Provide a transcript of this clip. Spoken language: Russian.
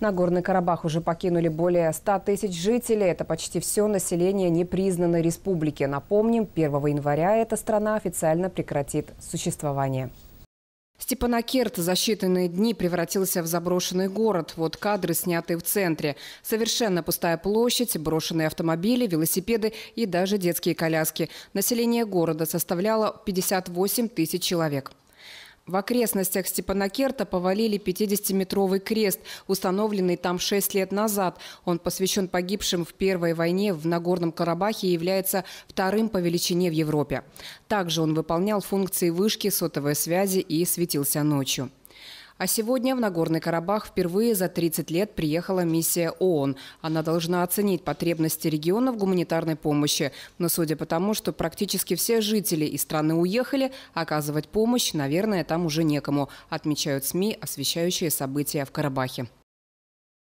Нагорный Карабах уже покинули более 100 тысяч жителей. Это почти все население непризнанной республики. Напомним, 1 января эта страна официально прекратит существование. Степанакерт за считанные дни превратился в заброшенный город. Вот кадры, снятые в центре. Совершенно пустая площадь, брошенные автомобили, велосипеды и даже детские коляски. Население города составляло 58 тысяч человек. В окрестностях Степанакерта повалили 50-метровый крест, установленный там 6 лет назад. Он посвящен погибшим в Первой войне в Нагорном Карабахе и является вторым по величине в Европе. Также он выполнял функции вышки, сотовой связи и светился ночью. А сегодня в Нагорный Карабах впервые за 30 лет приехала миссия ООН. Она должна оценить потребности региона в гуманитарной помощи. Но судя по тому, что практически все жители из страны уехали, оказывать помощь, наверное, там уже некому, отмечают СМИ, освещающие события в Карабахе.